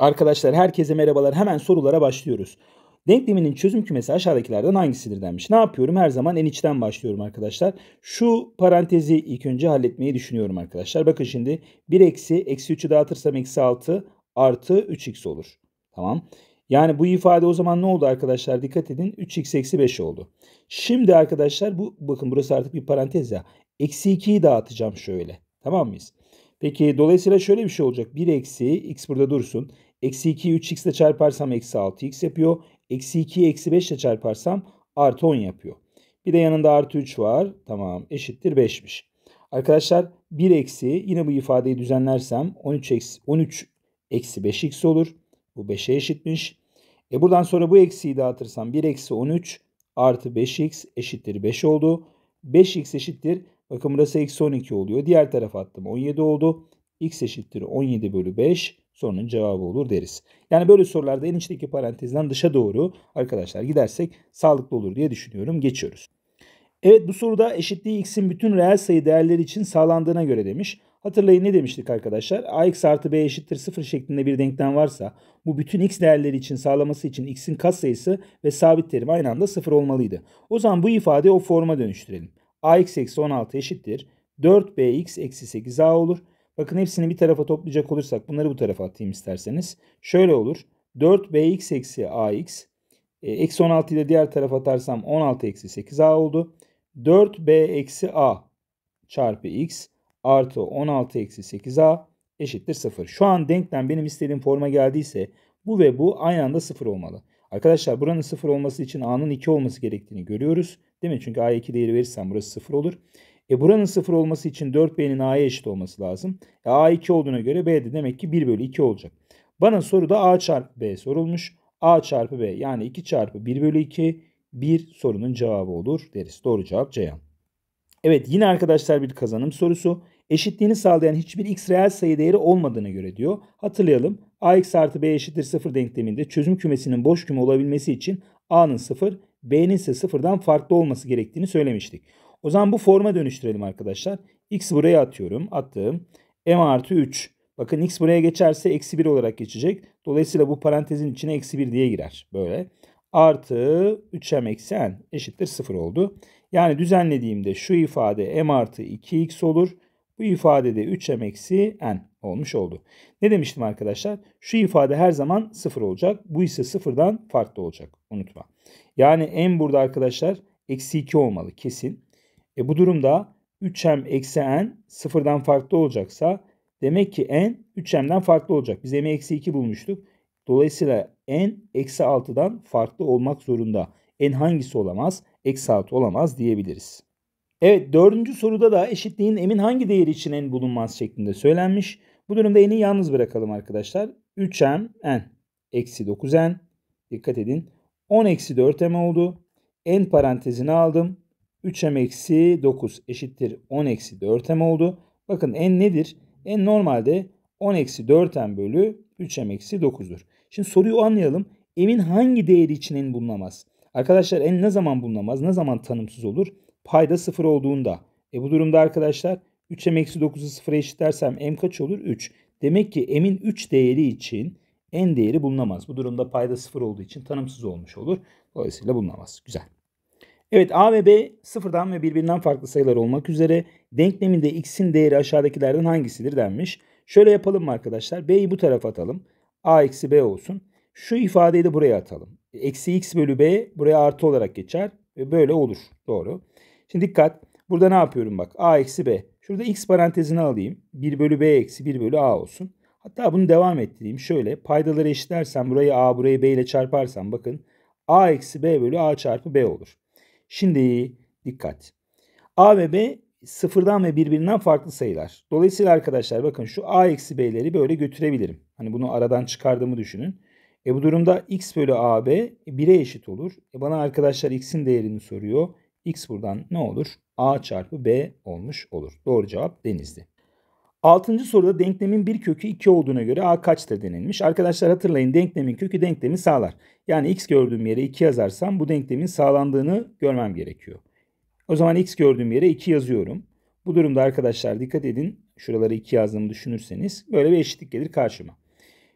Arkadaşlar herkese merhabalar. Hemen sorulara başlıyoruz. Denkleminin çözüm kümesi aşağıdakilerden hangisidir denmiş. Ne yapıyorum? Her zaman en içten başlıyorum arkadaşlar. Şu parantezi ilk önce halletmeyi düşünüyorum arkadaşlar. Bakın şimdi 1 eksi, eksi 3'ü dağıtırsam eksi 6 artı 3x olur. Tamam. Yani bu ifade o zaman ne oldu arkadaşlar? Dikkat edin 3x eksi 5 oldu. Şimdi arkadaşlar bu bakın burası artık bir parantez ya. Eksi 2'yi dağıtacağım şöyle. Tamam mıyız? Peki dolayısıyla şöyle bir şey olacak. 1 eksi x burada dursun. Eksi 2'yi 3x ile çarparsam eksi 6x yapıyor. Eksi 2'yi eksi 5 ile çarparsam artı 10 yapıyor. Bir de yanında artı 3 var. Tamam eşittir 5'miş. Arkadaşlar 1 eksi yine bu ifadeyi düzenlersem 13 eksi, 13 eksi 5x olur. Bu 5'e eşitmiş. E buradan sonra bu eksiyi dağıtırsam 1 eksi 13 artı 5x eşittir 5 oldu. 5x eşittir. Bakın burası eksi 12 oluyor. Diğer tarafa attım 17 oldu. x eşittir 17 bölü 5 sorunun cevabı olur deriz. Yani böyle sorularda en içteki parantezden dışa doğru arkadaşlar gidersek sağlıklı olur diye düşünüyorum. Geçiyoruz. Evet bu soruda eşitliği x'in bütün reel sayı değerleri için sağlandığına göre demiş. Hatırlayın ne demiştik arkadaşlar? ax artı b eşittir 0 şeklinde bir denklem varsa bu bütün x değerleri için sağlaması için x'in katsayısı ve sabit terim aynı anda 0 olmalıydı. O zaman bu ifade o forma dönüştürelim. ax eksi 16 eşittir 4bx eksi 8a olur. Bakın hepsini bir tarafa toplayacak olursak bunları bu tarafa atayım isterseniz. Şöyle olur. 4bx eksi ax. E, eksi 16 ile diğer tarafa atarsam 16 eksi 8a oldu. 4b eksi a çarpı x artı 16 eksi 8a eşittir 0. Şu an denklem benim istediğim forma geldiyse bu ve bu aynı anda 0 olmalı. Arkadaşlar buranın 0 olması için a'nın 2 olması gerektiğini görüyoruz. Değil mi? Çünkü a2 değeri verirsem burası 0 olur. E buranın sıfır olması için 4B'nin A'ya eşit olması lazım. E A2 olduğuna göre b de demek ki 1 bölü 2 olacak. Bana soruda A çarpı B sorulmuş. A çarpı B yani 2 çarpı 1 bölü 2 bir sorunun cevabı olur deriz. Doğru cevap Ceyhan. Evet yine arkadaşlar bir kazanım sorusu. Eşitliğini sağlayan hiçbir x reel sayı değeri olmadığına göre diyor. Hatırlayalım ax artı b eşittir 0 denkleminde çözüm kümesinin boş küme olabilmesi için a'nın 0, b'nin ise 0'dan farklı olması gerektiğini söylemiştik. O zaman bu forma dönüştürelim arkadaşlar. X buraya atıyorum. Attığım M artı 3. Bakın X buraya geçerse eksi 1 olarak geçecek. Dolayısıyla bu parantezin içine eksi 1 diye girer. Böyle. Artı 3M eksi N eşittir 0 oldu. Yani düzenlediğimde şu ifade M artı 2X olur. Bu ifade de 3M eksi N olmuş oldu. Ne demiştim arkadaşlar? Şu ifade her zaman 0 olacak. Bu ise 0'dan farklı olacak. Unutma. Yani M burada arkadaşlar eksi 2 olmalı kesin. E bu durumda 3m eksi n sıfırdan farklı olacaksa demek ki n 3m'den farklı olacak. Biz m'i eksi 2 bulmuştuk. Dolayısıyla n eksi 6'dan farklı olmak zorunda. n hangisi olamaz? Eksi 6 olamaz diyebiliriz. Evet dördüncü soruda da eşitliğin m'in hangi değeri için n bulunmaz şeklinde söylenmiş. Bu durumda n'i yalnız bırakalım arkadaşlar. 3m n eksi 9n dikkat edin 10 eksi 4m oldu. n parantezini aldım. 3m eksi 9 eşittir 10 eksi 4m oldu. Bakın n nedir? n normalde 10 eksi 4m bölü 3m eksi 9'dur. Şimdi soruyu anlayalım. M'in hangi değeri için n bulunamaz? Arkadaşlar n ne zaman bulunamaz? Ne zaman tanımsız olur? Payda 0 olduğunda. E bu durumda arkadaşlar 3m eksi 9'u 0'a eşitlersem m kaç olur? 3. Demek ki m'in 3 değeri için n değeri bulunamaz. Bu durumda payda 0 olduğu için tanımsız olmuş olur. Dolayısıyla bulunamaz. Güzel. Evet A ve B sıfırdan ve birbirinden farklı sayılar olmak üzere denkleminde x'in değeri aşağıdakilerden hangisidir denmiş. Şöyle yapalım mı arkadaşlar? B'yi bu tarafa atalım. A eksi B olsun. Şu ifadeyi de buraya atalım. Eksi x bölü B buraya artı olarak geçer. Ve böyle olur. Doğru. Şimdi dikkat. Burada ne yapıyorum bak. A eksi B. Şurada x parantezini alayım. 1 bölü B eksi 1 bölü A olsun. Hatta bunu devam ettireyim. Şöyle paydaları eşitlersem burayı A burayı B ile çarparsam bakın. A eksi B bölü A çarpı B olur. Şimdi dikkat. A ve B sıfırdan ve birbirinden farklı sayılar. Dolayısıyla arkadaşlar bakın şu a eksi b'leri böyle götürebilirim. Hani bunu aradan çıkardığımı düşünün. E bu durumda x bölü a b 1'e eşit olur. E bana arkadaşlar x'in değerini soruyor. x buradan ne olur? a çarpı b olmuş olur. Doğru cevap denizli. Altıncı soruda denklemin bir kökü 2 olduğuna göre a kaçtır denilmiş. Arkadaşlar hatırlayın denklemin kökü denklemi sağlar. Yani x gördüğüm yere 2 yazarsam bu denklemin sağlandığını görmem gerekiyor. O zaman x gördüğüm yere 2 yazıyorum. Bu durumda arkadaşlar dikkat edin. Şuraları 2 yazdığımı düşünürseniz böyle bir eşitlik gelir karşıma.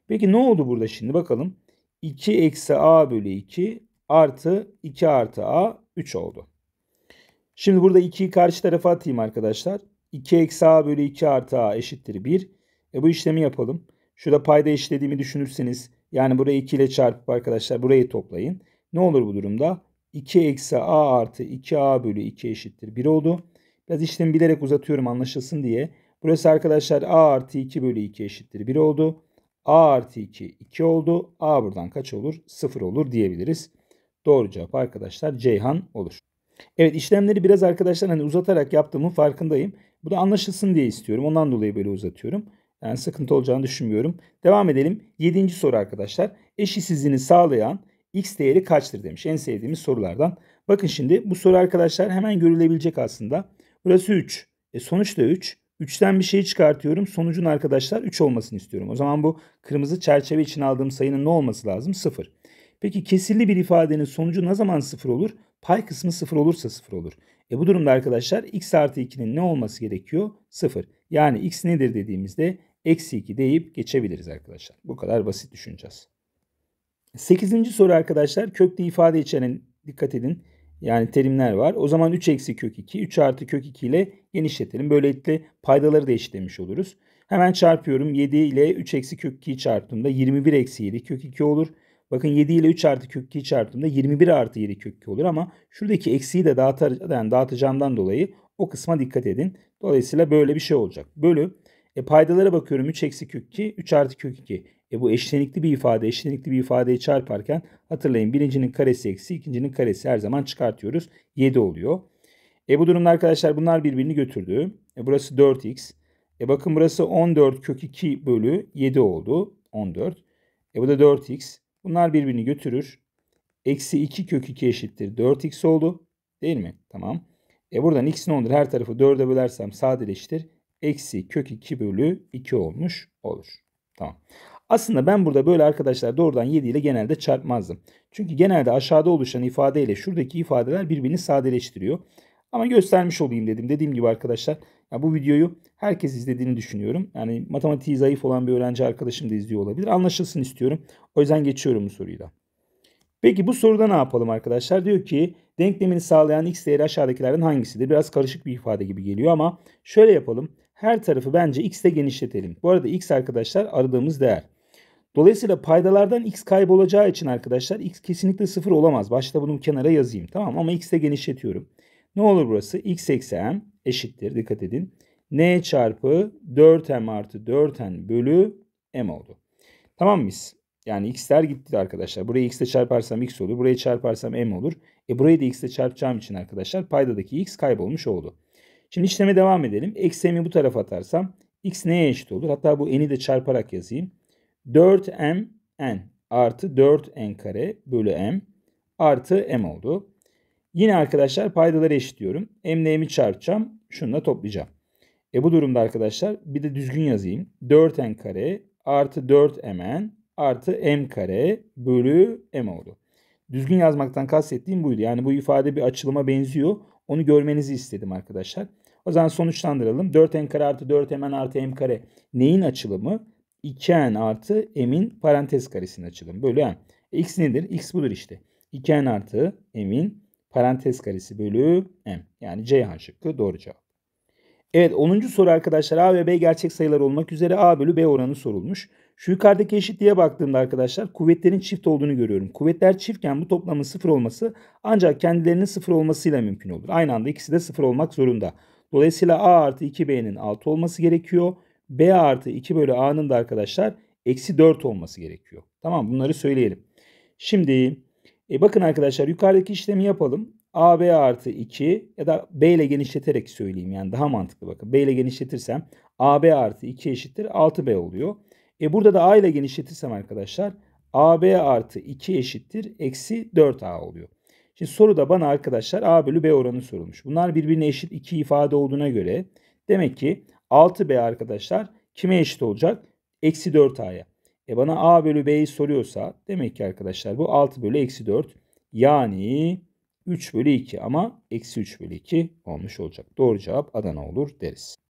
Peki ne oldu burada şimdi bakalım. 2 eksi a bölü 2 artı 2 artı a 3 oldu. Şimdi burada 2'yi karşı tarafa atayım arkadaşlar. 2 eksi a bölü 2 artı a eşittir 1. E bu işlemi yapalım. Şurada payda eşitlediğimi düşünürseniz yani burayı 2 ile çarpıp arkadaşlar burayı toplayın. Ne olur bu durumda? 2 eksi a artı 2a bölü 2 eşittir 1 oldu. Biraz işlemi bilerek uzatıyorum anlaşılsın diye. Burası arkadaşlar a artı 2 bölü 2 eşittir 1 oldu. a artı 2 2 oldu. a buradan kaç olur? 0 olur diyebiliriz. Doğru cevap arkadaşlar Ceyhan olur. Evet işlemleri biraz arkadaşlar hani uzatarak yaptığımın farkındayım. Bu da anlaşılsın diye istiyorum. Ondan dolayı böyle uzatıyorum. Yani sıkıntı olacağını düşünmüyorum. Devam edelim. Yedinci soru arkadaşlar. Eşitsizliğini sağlayan x değeri kaçtır demiş. En sevdiğimiz sorulardan. Bakın şimdi bu soru arkadaşlar hemen görülebilecek aslında. Burası 3. E sonuç da 3. 3'ten bir şey çıkartıyorum. Sonucun arkadaşlar 3 olmasını istiyorum. O zaman bu kırmızı çerçeve için aldığım sayının ne olması lazım? 0. Peki kesirli bir ifadenin sonucu ne zaman 0 olur? Pay kısmı 0 olursa 0 olur. E bu durumda arkadaşlar x artı 2'nin ne olması gerekiyor? 0. Yani x nedir dediğimizde eksi 2 deyip geçebiliriz arkadaşlar. Bu kadar basit düşüneceğiz. 8. soru arkadaşlar köklü ifade içeren dikkat edin. Yani terimler var. O zaman 3 eksi kök 2, 3 artı kök 2 ile genişletelim. Böylelikle paydaları da eşitlemiş oluruz. Hemen çarpıyorum. 7 ile 3 eksi kök 2'yi çarptığımda 21 eksi 7 kök 2 olur. Bakın 7 ile 3 artı kök 2 çarptığımda 21 artı 7 kök 2 olur ama şuradaki eksiği de dağıtar, yani dağıtacağımdan dolayı o kısma dikkat edin. Dolayısıyla böyle bir şey olacak. Bölü e paydalara bakıyorum 3 eksi kök 2 3 artı kök 2. E bu eşlenikli bir ifade eşlenikli bir ifadeyi çarparken hatırlayın birincinin karesi eksi ikincinin karesi her zaman çıkartıyoruz 7 oluyor. E bu durumda arkadaşlar bunlar birbirini götürdü. E burası 4x. E bakın burası 14 kök 2 bölü 7 oldu. 14. E bu da 4x. Bunlar birbirini götürür. Eksi 2 kök 2 eşittir. 4x oldu. Değil mi? Tamam. E buradan x ne olur? Her tarafı 4'e bölersem sadeleştir. Eksi kök 2 bölü 2 olmuş olur. Tamam. Aslında ben burada böyle arkadaşlar doğrudan 7 ile genelde çarpmazdım. Çünkü genelde aşağıda oluşan ifade ile şuradaki ifadeler birbirini sadeleştiriyor. Ama göstermiş olayım dedim. Dediğim gibi arkadaşlar ya bu videoyu herkes izlediğini düşünüyorum. Yani matematiği zayıf olan bir öğrenci arkadaşım da izliyor olabilir. Anlaşılsın istiyorum. O yüzden geçiyorum bu soruyu da. Peki bu soruda ne yapalım arkadaşlar? Diyor ki denklemini sağlayan x değeri aşağıdakilerden hangisidir? Biraz karışık bir ifade gibi geliyor ama şöyle yapalım. Her tarafı bence x ile genişletelim. Bu arada x arkadaşlar aradığımız değer. Dolayısıyla paydalardan x kaybolacağı için arkadaşlar x kesinlikle sıfır olamaz. Başta bunu kenara yazayım tamam ama x ile genişletiyorum. Ne olur burası? x eksi m eşittir. Dikkat edin. n çarpı 4m artı 4n bölü m oldu. Tamam mıyız? Yani x'ler gitti arkadaşlar. Burayı ile çarparsam x olur. Burayı çarparsam m olur. E burayı da x ile çarpacağım için arkadaşlar paydadaki x kaybolmuş oldu. Şimdi işleme devam edelim. Eksi m'i bu tarafa atarsam x neye eşit olur? Hatta bu n'i de çarparak yazayım. 4m n artı 4n kare bölü m artı m oldu. Yine arkadaşlar paydaları eşitliyorum. M'le M'i şunu da toplayacağım. E bu durumda arkadaşlar bir de düzgün yazayım. 4n kare artı 4 mn artı m kare bölü m oldu. Düzgün yazmaktan kastettiğim buydu. Yani bu ifade bir açılıma benziyor. Onu görmenizi istedim arkadaşlar. O zaman sonuçlandıralım. 4n kare artı 4mn artı m kare neyin açılımı? 2n artı m'in parantez karesinin açılımı. Bölü m. E, x nedir? x budur işte. 2n artı m'in parantez karesi bölü m. Yani Ceyhan şıkkı doğru cevap. Evet 10. soru arkadaşlar A ve B gerçek sayılar olmak üzere A bölü B oranı sorulmuş. Şu yukarıdaki eşitliğe baktığımda arkadaşlar kuvvetlerin çift olduğunu görüyorum. Kuvvetler çiftken bu toplamın sıfır olması ancak kendilerinin sıfır olmasıyla mümkün olur. Aynı anda ikisi de sıfır olmak zorunda. Dolayısıyla A artı 2B'nin 6 olması gerekiyor. B artı 2 bölü A'nın da arkadaşlar eksi 4 olması gerekiyor. Tamam bunları söyleyelim. Şimdi e bakın arkadaşlar yukarıdaki işlemi yapalım. AB artı 2 ya da B ile genişleterek söyleyeyim yani daha mantıklı bakın. B ile genişletirsem AB artı 2 eşittir 6B oluyor. E burada da A ile genişletirsem arkadaşlar AB artı 2 eşittir eksi 4A oluyor. Şimdi soruda bana arkadaşlar A bölü B oranı sorulmuş. Bunlar birbirine eşit iki ifade olduğuna göre demek ki 6B arkadaşlar kime eşit olacak? Eksi 4A'ya. E bana a bölü b'yi soruyorsa demek ki arkadaşlar bu 6 bölü eksi 4 yani 3 bölü 2 ama eksi 3 bölü 2 olmuş olacak. Doğru cevap Adana olur deriz.